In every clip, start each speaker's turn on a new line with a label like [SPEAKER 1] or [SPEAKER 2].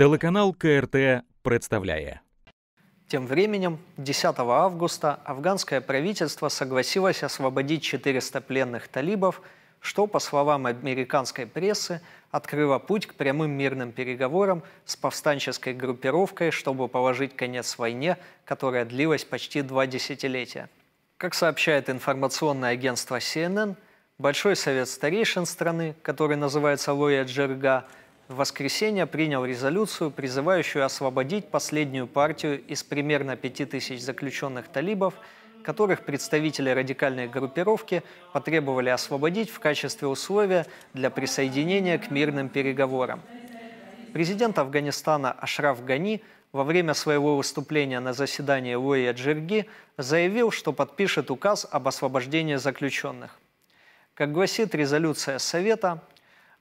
[SPEAKER 1] Телеканал КРТ представляет. Тем временем 10 августа афганское правительство согласилось освободить 400 пленных талибов, что, по словам американской прессы, открыло путь к прямым мирным переговорам с повстанческой группировкой, чтобы положить конец войне, которая длилась почти два десятилетия. Как сообщает информационное агентство CNN, Большой совет старейшин страны, который называется Лоя Джерга – в воскресенье принял резолюцию, призывающую освободить последнюю партию из примерно 5000 заключенных талибов, которых представители радикальной группировки потребовали освободить в качестве условия для присоединения к мирным переговорам. Президент Афганистана Ашраф Гани во время своего выступления на заседании Лоя Джирги заявил, что подпишет указ об освобождении заключенных. Как гласит резолюция Совета,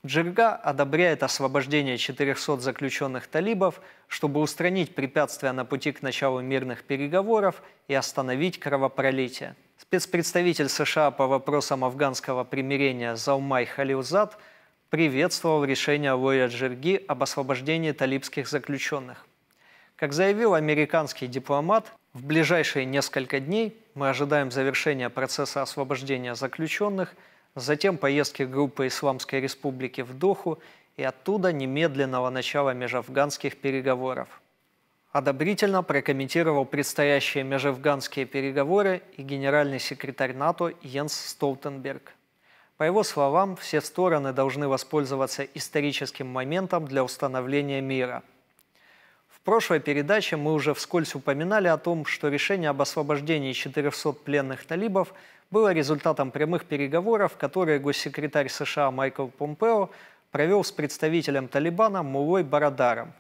[SPEAKER 1] Джирга одобряет освобождение 400 заключенных талибов, чтобы устранить препятствия на пути к началу мирных переговоров и остановить кровопролитие. Спецпредставитель США по вопросам афганского примирения Залмай Халилзад приветствовал решение Лоя Джирги об освобождении талибских заключенных. Как заявил американский дипломат, в ближайшие несколько дней мы ожидаем завершения процесса освобождения заключенных – затем поездки группы Исламской Республики в Доху и оттуда немедленного начала межафганских переговоров. Одобрительно прокомментировал предстоящие межафганские переговоры и генеральный секретарь НАТО Йенс Столтенберг. По его словам, все стороны должны воспользоваться историческим моментом для установления мира – в прошлой передаче мы уже вскользь упоминали о том, что решение об освобождении 400 пленных талибов было результатом прямых переговоров, которые госсекретарь США Майкл Помпео провел с представителем Талибана Мулой Барадаром.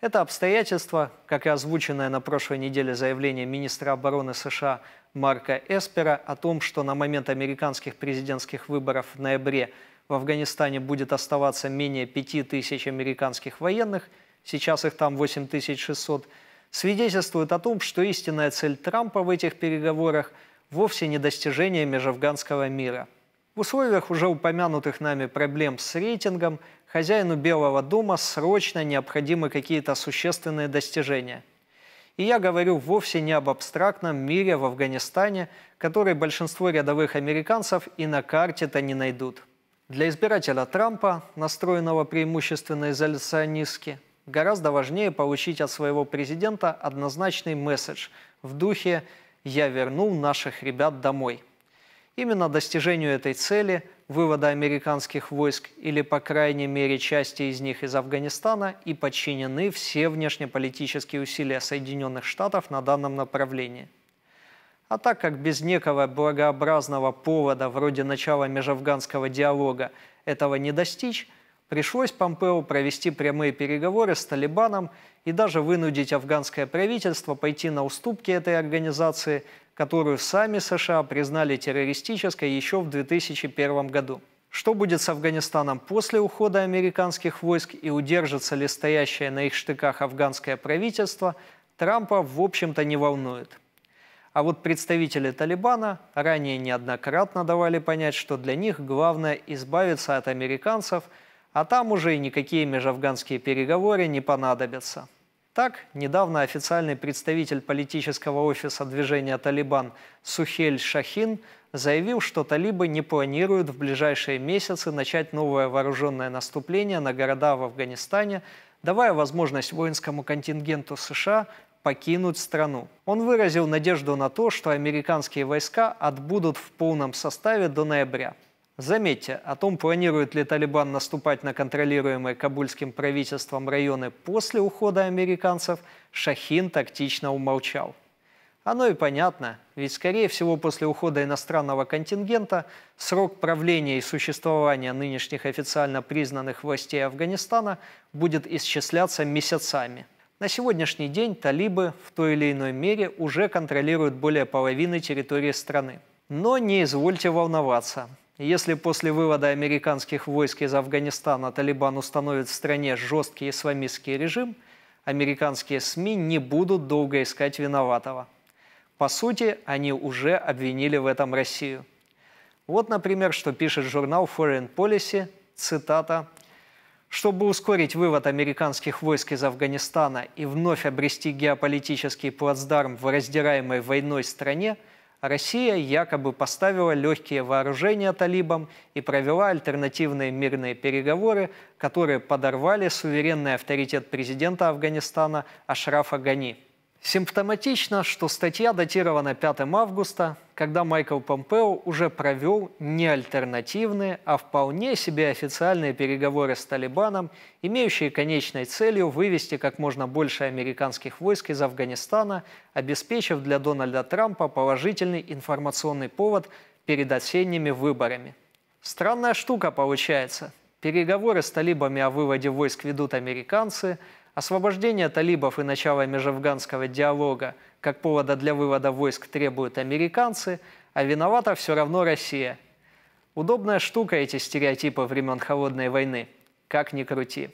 [SPEAKER 1] Это обстоятельство, как и озвученное на прошлой неделе заявление министра обороны США Марка Эспера о том, что на момент американских президентских выборов в ноябре в Афганистане будет оставаться менее 5 тысяч американских военных – сейчас их там 8600, свидетельствует о том, что истинная цель Трампа в этих переговорах вовсе не достижение межафганского мира. В условиях уже упомянутых нами проблем с рейтингом хозяину Белого дома срочно необходимы какие-то существенные достижения. И я говорю вовсе не об абстрактном мире в Афганистане, который большинство рядовых американцев и на карте-то не найдут. Для избирателя Трампа, настроенного преимущественно изоляционистски, Гораздо важнее получить от своего президента однозначный месседж в духе «Я вернул наших ребят домой». Именно достижению этой цели, вывода американских войск или, по крайней мере, части из них из Афганистана и подчинены все внешнеполитические усилия Соединенных Штатов на данном направлении. А так как без некого благообразного повода, вроде начала межафганского диалога, этого не достичь, Пришлось Помпео провести прямые переговоры с Талибаном и даже вынудить афганское правительство пойти на уступки этой организации, которую сами США признали террористической еще в 2001 году. Что будет с Афганистаном после ухода американских войск и удержится ли стоящее на их штыках афганское правительство, Трампа, в общем-то, не волнует. А вот представители Талибана ранее неоднократно давали понять, что для них главное избавиться от американцев – а там уже и никакие межафганские переговоры не понадобятся. Так, недавно официальный представитель политического офиса движения «Талибан» Сухель Шахин заявил, что талибы не планируют в ближайшие месяцы начать новое вооруженное наступление на города в Афганистане, давая возможность воинскому контингенту США покинуть страну. Он выразил надежду на то, что американские войска отбудут в полном составе до ноября – Заметьте, о том, планирует ли Талибан наступать на контролируемые кабульским правительством районы после ухода американцев, Шахин тактично умолчал. Оно и понятно, ведь, скорее всего, после ухода иностранного контингента срок правления и существования нынешних официально признанных властей Афганистана будет исчисляться месяцами. На сегодняшний день талибы в той или иной мере уже контролируют более половины территории страны. Но не извольте волноваться. Если после вывода американских войск из Афганистана Талибан установит в стране жесткий исламистский режим, американские СМИ не будут долго искать виноватого. По сути, они уже обвинили в этом Россию. Вот, например, что пишет журнал Foreign Policy, цитата, «Чтобы ускорить вывод американских войск из Афганистана и вновь обрести геополитический плацдарм в раздираемой войной стране – а Россия якобы поставила легкие вооружения талибам и провела альтернативные мирные переговоры, которые подорвали суверенный авторитет президента Афганистана Ашрафа Гани – Симптоматично, что статья датирована 5 августа, когда Майкл Помпео уже провел не альтернативные, а вполне себе официальные переговоры с Талибаном, имеющие конечной целью вывести как можно больше американских войск из Афганистана, обеспечив для Дональда Трампа положительный информационный повод перед осенними выборами. Странная штука получается. Переговоры с талибами о выводе войск ведут американцы – Освобождение талибов и начало межафганского диалога как повода для вывода войск требуют американцы, а виновата все равно Россия. Удобная штука эти стереотипы времен Холодной войны. Как ни крути.